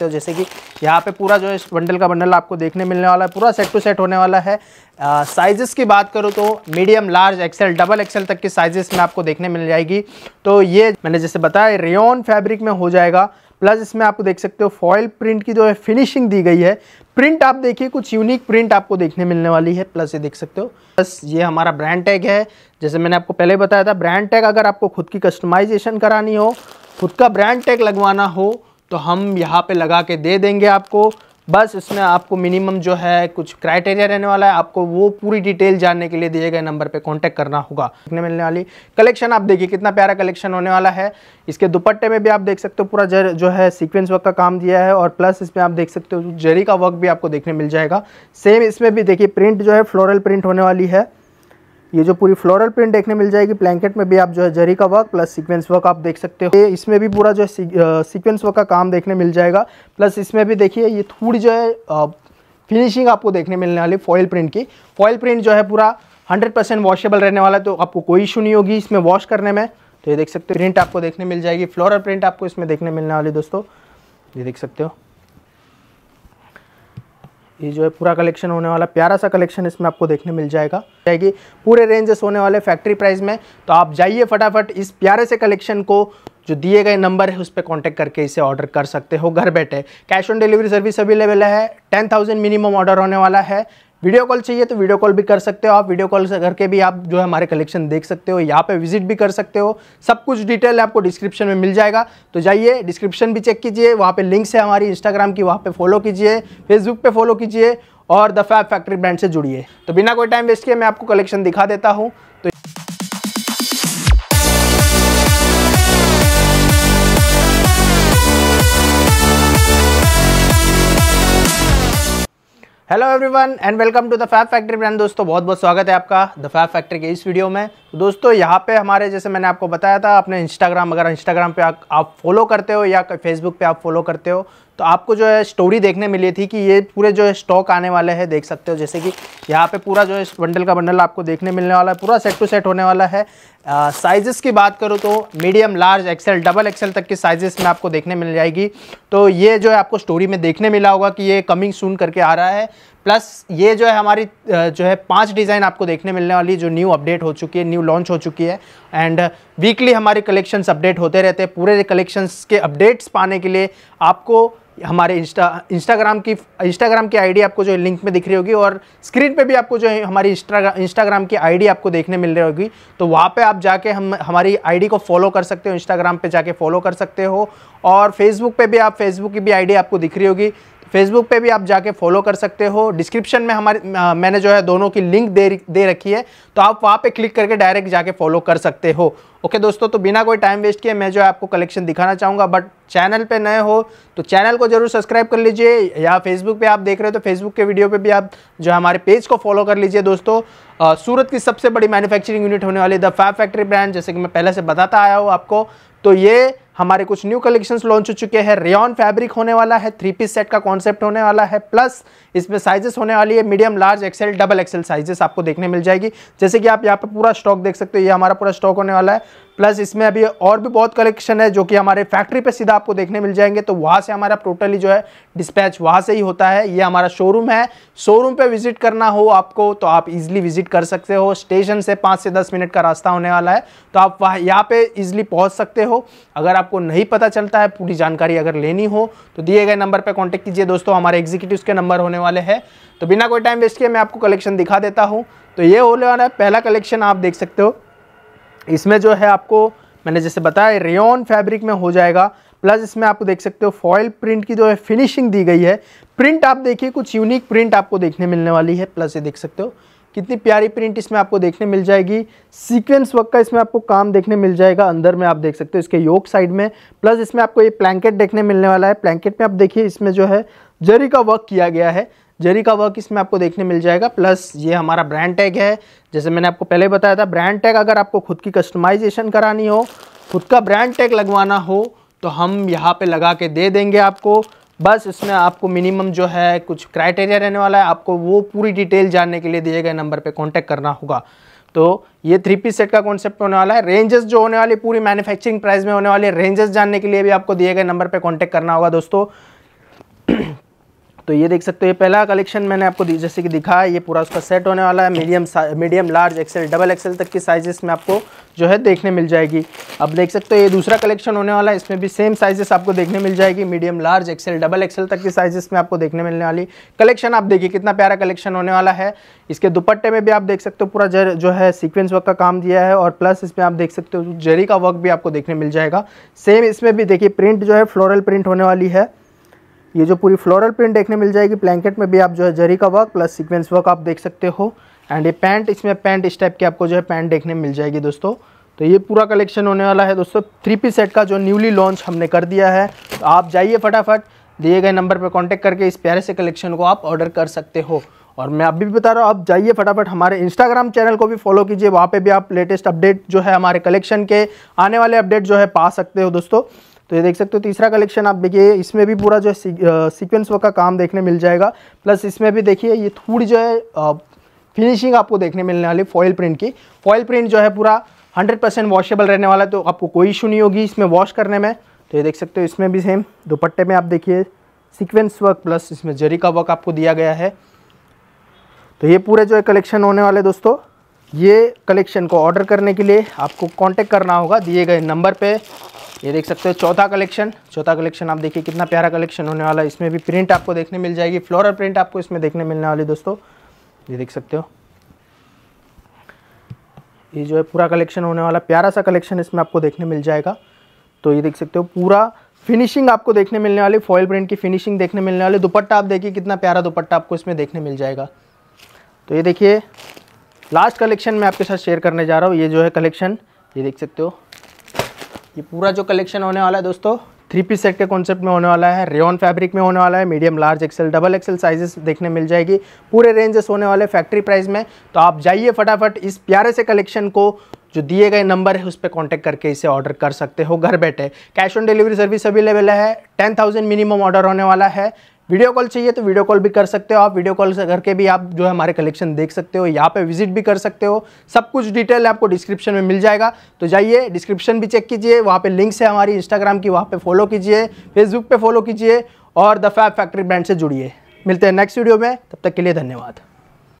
तो जैसे कि यहाँ पे पूरा जो इस बंडल का बंडल आपको देखने मिलने वाला है पूरा सेट टू सेट होने वाला है साइजेस की बात करूँ तो medium large XL double XL तक की साइजेस में आपको देखने मिल जाएगी तो ये मैंने जैसे बताया रेन फैब्रिक में हो जाएगा प्लस इसमें आपको देख सकते हो फॉयल प्रिंट की जो है फिनिशिंग दी गई है प्रिंट आप देखिए कुछ यूनिक प्रिंट आपको देखने मिलने वाली है प्लस ये देख सकते हो प्लस ये हमारा ब्रांड टैग है जैसे मैंने आपको पहले बताया था ब्रांड टैग अगर आपको खुद की कस्टमाइजेशन करानी हो खुद का ब्रांड टैग लगवाना हो तो हम यहाँ पे लगा के दे देंगे आपको बस इसमें आपको मिनिमम जो है कुछ क्राइटेरिया रहने वाला है आपको वो पूरी डिटेल जानने के लिए दिए गए नंबर पे कांटेक्ट करना होगा देखने मिलने वाली कलेक्शन आप देखिए कितना प्यारा कलेक्शन होने वाला है इसके दुपट्टे में भी आप देख सकते हो पूरा जो है सीक्वेंस वर्क का काम दिया है और प्लस इसमें आप देख सकते हो जरी का वर्क भी आपको देखने मिल जाएगा सेम इसमें भी देखिए प्रिंट जो है फ्लोरल प्रिंट होने वाली है ये जो पूरी फ्लोरल प्रिंट देखने मिल जाएगी ब्लैंकेट में भी आप जो है जरी का वर्क प्लस सीक्वेंस वर्क आप देख सकते हो इसमें भी पूरा जो है सीक्वेंस वर्क का काम देखने मिल जाएगा प्लस इसमें भी देखिए ये थोड़ी जो है फिनिशिंग आपको देखने मिलने वाली फॉयल प्रिंट की फॉयल प्रिंट जो है पूरा 100 परसेंट वॉशेबल रहने वाला है तो आपको कोई इशू नहीं होगी इसमें वॉश करने में तो ये देख सकते हो प्रिंट आपको देखने मिल जाएगी फ्लोरल प्रिंट आपको इसमें देखने मिलने वाली दोस्तों ये देख सकते हो ये जो है पूरा कलेक्शन होने वाला प्यारा सा कलेक्शन इसमें आपको देखने मिल जाएगा जाएगी पूरे रेंजेस होने वाले फैक्ट्री प्राइस में तो आप जाइए फटाफट इस प्यारे से कलेक्शन को जो दिए गए नंबर है उस पर कॉन्टैक्ट करके इसे ऑर्डर कर सकते हो घर बैठे cash on delivery service available है टेन थाउजेंड मिनिमम ऑर्डर होने वाला है वीडियो कॉल चाहिए तो वीडियो कॉल भी कर सकते हो आप वीडियो कॉल से करके भी आप जो है हमारे कलेक्शन देख सकते हो यहाँ पे विजिट भी कर सकते हो सब कुछ डिटेल आपको डिस्क्रिप्शन में मिल जाएगा तो जाइए डिस्क्रिप्शन भी चेक कीजिए वहाँ पे लिंक्स है हमारी इंस्टाग्राम की वहाँ पे फॉलो कीजिए फेसबुक पे फॉलो कीजिए और द फैब फैक्ट्री ब्रांड से जुड़िए तो बिना कोई टाइम वेस्ट किए मैं आपको कलेक्शन दिखा देता हूँ तो hello everyone and welcome to the Fab Factory brand दोस्तों बहुत बहुत स्वागत है आपका द फैब फैक्ट्री के इस वीडियो में तो दोस्तों यहाँ पे हमारे जैसे मैंने आपको बताया था अपने इंस्टाग्राम अगर इंस्टाग्राम पे आ, आप फॉलो करते हो या फेसबुक पे आप फॉलो करते हो तो आपको जो है स्टोरी देखने मिली थी कि ये पूरे जो है स्टॉक आने वाले हैं देख सकते हो जैसे कि यहाँ पे पूरा जो है बंडल का बंडल आपको देखने मिलने वाला है पूरा सेट टू सेट होने वाला है साइजेस की बात करूँ तो medium large XL double XL तक की साइजेस में आपको देखने मिल जाएगी तो ये जो है आपको स्टोरी में देखने मिला होगा कि ये कमिंग सून करके आ रहा है प्लस ये जो है हमारी जो है पांच डिज़ाइन आपको देखने मिलने वाली जो न्यू अपडेट हो चुकी है न्यू लॉन्च हो चुकी है एंड वीकली हमारे कलेक्शंस अपडेट होते रहते हैं पूरे कलेक्शंस के अपडेट्स पाने के लिए आपको हमारे इंस्टा इंस्टाग्राम की इंस्टाग्राम की आईडी आपको जो लिंक में दिख रही होगी और स्क्रीन पे भी आपको जो है हमारी इंस्टाग्राम की आईडी आपको देखने मिल रही होगी तो वहाँ पे आप जाके हम हमारी आईडी को फॉलो कर सकते हो इंस्टाग्राम पे जाके फॉलो कर सकते हो और फेसबुक पे भी आप फेसबुक की भी आईडी आपको दिख रही होगी फेसबुक पे भी आप जाके फॉलो कर सकते हो डिस्क्रिप्शन में हमारे मैंने जो है दोनों की लिंक दे दे रखी है तो आप वहाँ पे क्लिक करके डायरेक्ट जाके फॉलो कर सकते हो ओके दोस्तों तो बिना कोई टाइम वेस्ट किए मैं जो है आपको कलेक्शन दिखाना चाहूँगा बट चैनल पर नए हो तो चैनल को जरूर सब्सक्राइब कर लीजिए या फेसबुक पर आप देख रहे हो तो फेसबुक के वीडियो पर भी आप जो हमारे पेज को फॉलो कर लीजिए दोस्तों सूरत की सबसे बड़ी मैन्युफैक्चरिंग यूनिट होने वाली द फैब फैक्ट्री ब्रांड जैसे कि मैं पहले से बताता आया हूँ आपको तो ये हमारे कुछ न्यू कलेक्शंस लॉन्च हो चुके हैं रेन फैब्रिक होने वाला है थ्री पीस सेट का कॉन्सेप्ट होने वाला है प्लस इसमें साइजेस होने वाली है medium large XL double XL sizes आपको देखने मिल जाएगी जैसे कि आप यहाँ पर पूरा स्टॉक देख सकते हो ये हमारा पूरा स्टॉक होने वाला है प्लस इसमें अभी और भी बहुत कलेक्शन है जो कि हमारे फैक्ट्री पे सीधा आपको देखने मिल जाएंगे तो वहाँ से हमारा टोटली जो है डिस्पैच वहाँ से ही होता है ये हमारा शोरूम है शोरूम पे विजिट करना हो आपको तो आप इजीली विजिट कर सकते हो स्टेशन से पाँच से दस मिनट का रास्ता होने वाला है तो आप वहाँ यहाँ पर ईजिली पहुँच सकते हो अगर आपको नहीं पता चलता है पूरी जानकारी अगर लेनी हो तो दिए गए नंबर पर कॉन्टेक्ट कीजिए दोस्तों हमारे एग्जीक्यूटिव के नंबर होने वाले हैं तो बिना कोई टाइम वेस्ट किए मैं आपको कलेक्शन दिखा देता हूँ तो ये होने वाला है पहला कलेक्शन आप देख सकते हो इसमें जो है आपको मैंने जैसे बताया रेन फैब्रिक में हो जाएगा प्लस इसमें आपको देख सकते हो फॉयल प्रिंट की जो है फिनिशिंग दी गई है प्रिंट आप देखिए कुछ यूनिक प्रिंट आपको देखने मिलने वाली है प्लस ये देख सकते हो कितनी प्यारी प्रिंट इसमें आपको देखने मिल जाएगी सीक्वेंस वर्क का इसमें आपको काम देखने मिल जाएगा अंदर में आप देख सकते हो इसके योग साइड में प्लस इसमें आपको ये प्लैंकेट देखने मिलने वाला है प्लैंकेट में आप देखिए इसमें जो है जरी का वर्क किया गया है जरी का वर्क इसमें आपको देखने मिल जाएगा प्लस ये हमारा ब्रांड टैग है जैसे मैंने आपको पहले बताया था ब्रांड टैग अगर आपको खुद की कस्टमाइजेशन करानी हो खुद का ब्रांड टैग लगवाना हो तो हम यहाँ पे लगा के दे देंगे आपको बस इसमें आपको मिनिमम जो है कुछ क्राइटेरिया रहने वाला है आपको वो पूरी डिटेल जानने के लिए दिए गए नंबर पर कॉन्टैक्ट करना होगा तो ये थ्री पीस सेट का कॉन्सेप्ट होने वाला है रेंजेस जो होने वाली पूरी मैन्युफैक्चरिंग प्राइस में होने वाले रेंजेस जानने के लिए भी आपको दिए गए नंबर पे कांटेक्ट करना होगा दोस्तों तो ये देख सकते हो ये पहला कलेक्शन मैंने आपको जैसे कि है ये पूरा उसका सेट होने वाला है medium medium large XL double XL तक की साइजेस में आपको जो है देखने मिल जाएगी अब देख सकते हो ये दूसरा कलेक्शन होने वाला है इसमें भी सेम साइजेस आपको देखने मिल जाएगी medium large XL double XL तक की साइजेस में आपको देखने मिलने वाली कलेक्शन आप देखिए कितना प्यारा कलेक्शन होने वाला है इसके दुपट्टे में भी आप देख सकते हो पूरा जो है सीक्वेंस वर्क का काम दिया है और प्लस इसमें आप देख सकते हो जरी का वर्क भी आपको देखने मिल जाएगा सेम इसमें भी देखिए प्रिंट जो है फ्लोरल प्रिंट होने वाली है ये जो पूरी फ्लोरल प्रिंट देखने मिल जाएगी ब्लैंकेट में भी आप जो है जरी का वर्क प्लस सीक्वेंस वर्क आप देख सकते हो एंड ये पैंट इसमें पैंट इस टाइप की आपको जो है पैंट देखने मिल जाएगी दोस्तों तो ये पूरा कलेक्शन होने वाला है दोस्तों थ्री पी सेट का जो न्यूली लॉन्च हमने कर दिया है तो आप जाइए फटाफट दिए गए नंबर पर कॉन्टैक्ट करके इस प्यारे से कलेक्शन को आप ऑर्डर कर सकते हो और मैं अभी भी बता रहा हूँ आप जाइए फटाफट हमारे इंस्टाग्राम चैनल को भी फॉलो कीजिए वहाँ पे भी आप लेटेस्ट अपडेट जो है हमारे कलेक्शन के आने वाले अपडेट जो है पा सकते हो दोस्तों तो ये देख सकते हो तीसरा कलेक्शन आप देखिए इसमें भी पूरा जो है सीक्वेंस वर्क का काम देखने मिल जाएगा प्लस इसमें भी देखिए ये थोड़ी जो है फिनिशिंग आपको देखने मिलने वाली फॉयल प्रिंट की फॉयल प्रिंट जो है पूरा 100% परसेंट वॉशेबल रहने वाला है तो आपको कोई इशू नहीं होगी इसमें वॉश करने में तो ये देख सकते हो इसमें भी सेम दुपट्टे में आप देखिए सिक्वेंस वर्क प्लस इसमें जरी का वर्क आपको दिया गया है तो ये पूरे जो है कलेक्शन होने वाले दोस्तों ये कलेक्शन को ऑर्डर करने के लिए आपको कांटेक्ट करना होगा दिए गए नंबर पे ये देख सकते हो चौथा कलेक्शन चौथा कलेक्शन आप देखिए कितना प्यारा कलेक्शन होने वाला है इसमें भी प्रिंट आपको देखने मिल जाएगी फ्लोरल प्रिंट आपको इसमें देखने मिलने वाली दोस्तों ये देख सकते हो ये जो है पूरा कलेक्शन होने वाला प्यारा सा कलेक्शन इसमें आपको देखने मिल जाएगा तो ये देख सकते हो पूरा फिनिशिंग आपको देखने मिलने वाली फॉयल प्रिंट की फिनिशिंग देखने मिलने वाली दुपट्टा आप देखिए कितना प्यारा दुपट्टा आपको इसमें देखने मिल जाएगा तो ये देखिए लास्ट कलेक्शन मैं आपके साथ शेयर करने जा रहा हूँ ये जो है कलेक्शन ये देख सकते हो ये पूरा जो कलेक्शन होने वाला है दोस्तों थ्री पीस सेट के कॉन्सेप्ट में होने वाला है रेन फैब्रिक में होने वाला है medium large XL double XL sizes देखने मिल जाएगी पूरे रेंजेस होने वाले फैक्ट्री प्राइस में तो आप जाइए फटाफट इस प्यारे से कलेक्शन को जो दिए गए नंबर है उस पर कॉन्टैक्ट करके इसे ऑर्डर कर सकते हो घर बैठे cash on delivery service available है टेन थाउजेंड मिनिमम ऑर्डर होने वाला है वीडियो कॉल चाहिए तो वीडियो कॉल भी कर सकते हो आप वीडियो कॉल से करके भी आप जो है हमारे कलेक्शन देख सकते हो यहाँ पे विजिट भी कर सकते हो सब कुछ डिटेल आपको डिस्क्रिप्शन में मिल जाएगा तो जाइए डिस्क्रिप्शन भी चेक कीजिए वहाँ पे लिंक्स है हमारी इंस्टाग्राम की वहाँ पे फॉलो कीजिए फेसबुक पे फॉलो कीजिए और द फैब फैक्ट्री ब्रांड से जुड़िए मिलते हैं नेक्स्ट वीडियो में तब तक के लिए धन्यवाद